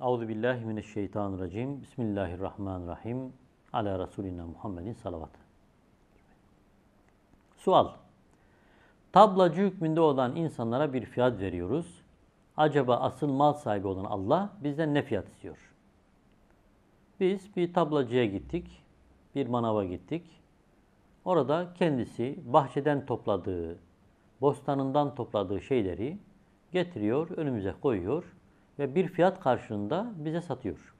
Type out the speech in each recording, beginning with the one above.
Auzu billahi mineşşeytanirracim. Bismillahirrahmanirrahim. Ala Resulina Muhammedin salavatı. Sual. Tablacı hükmünde olan insanlara bir fiyat veriyoruz. Acaba asıl mal sahibi olan Allah bizden ne fiyat istiyor? Biz bir tablacıya gittik, bir manava gittik. Orada kendisi bahçeden topladığı, bostanından topladığı şeyleri getiriyor, önümüze koyuyor ve bir fiyat karşılığında bize satıyor.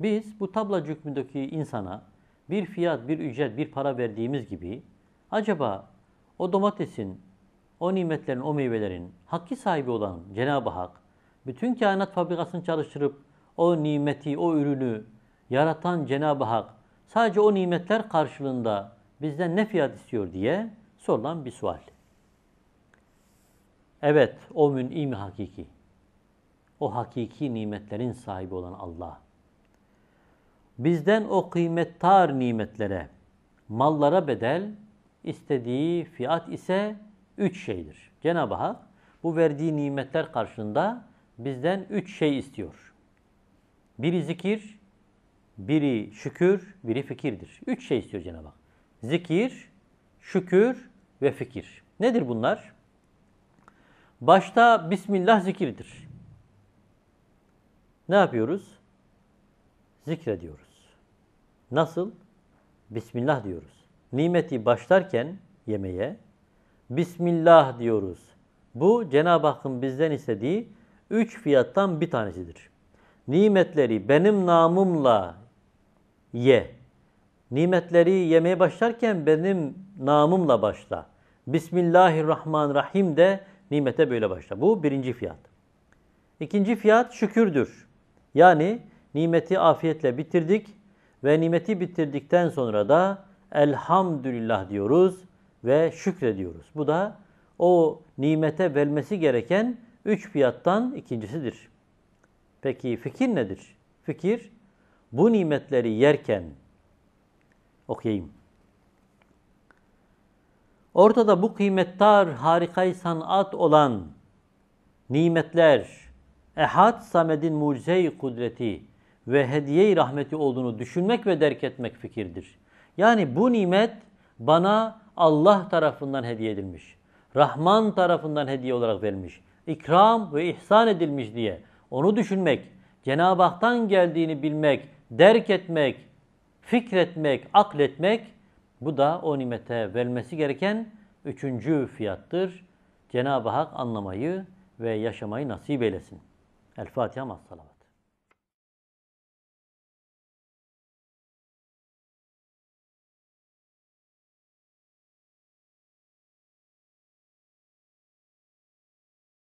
Biz bu tabla hükmündeki insana bir fiyat, bir ücret, bir para verdiğimiz gibi acaba o domatesin, o nimetlerin, o meyvelerin hakkı sahibi olan Cenab-ı Hak bütün kainat fabrikasını çalıştırıp o nimeti, o ürünü yaratan Cenab-ı Hak sadece o nimetler karşılığında bizden ne fiyat istiyor diye sorulan bir sual. Evet, o mün'im hakiki. O hakiki nimetlerin sahibi olan Allah. Bizden o kıymettar nimetlere, mallara bedel, istediği fiyat ise üç şeydir. Cenab-ı Hak bu verdiği nimetler karşında bizden üç şey istiyor. Biri zikir, biri şükür, biri fikirdir. Üç şey istiyor Cenab-ı Hak. Zikir, şükür ve fikir. Nedir bunlar? Başta Bismillah zikirdir. Ne yapıyoruz? Zikrediyoruz. Nasıl? Bismillah diyoruz. Nimeti başlarken yemeğe Bismillah diyoruz. Bu Cenab-ı Hakk'ın bizden istediği üç fiyattan bir tanesidir. Nimetleri benim namımla ye. Nimetleri yemeye başlarken benim namımla başla. Bismillahirrahmanirrahim de nimete böyle başla. Bu birinci fiyat. İkinci fiyat şükürdür. Yani nimeti afiyetle bitirdik ve nimeti bitirdikten sonra da elhamdülillah diyoruz ve şükrediyoruz. Bu da o nimete vermesi gereken üç fiyattan ikincisidir. Peki fikir nedir? Fikir bu nimetleri yerken okuyayım. Ortada bu kıymettar harikay sanat olan nimetler Ehad Samed'in mucize-i kudreti ve hediye-i rahmeti olduğunu düşünmek ve derk etmek fikirdir. Yani bu nimet bana Allah tarafından hediye edilmiş. Rahman tarafından hediye olarak verilmiş. İkram ve ihsan edilmiş diye onu düşünmek, Cenab-ı Hak'tan geldiğini bilmek, derk etmek, fikretmek, akletmek bu da o nimete verilmesi gereken üçüncü fiyattır. Cenab-ı Hak anlamayı ve yaşamayı nasip eylesin. El Fatiha Massalavat.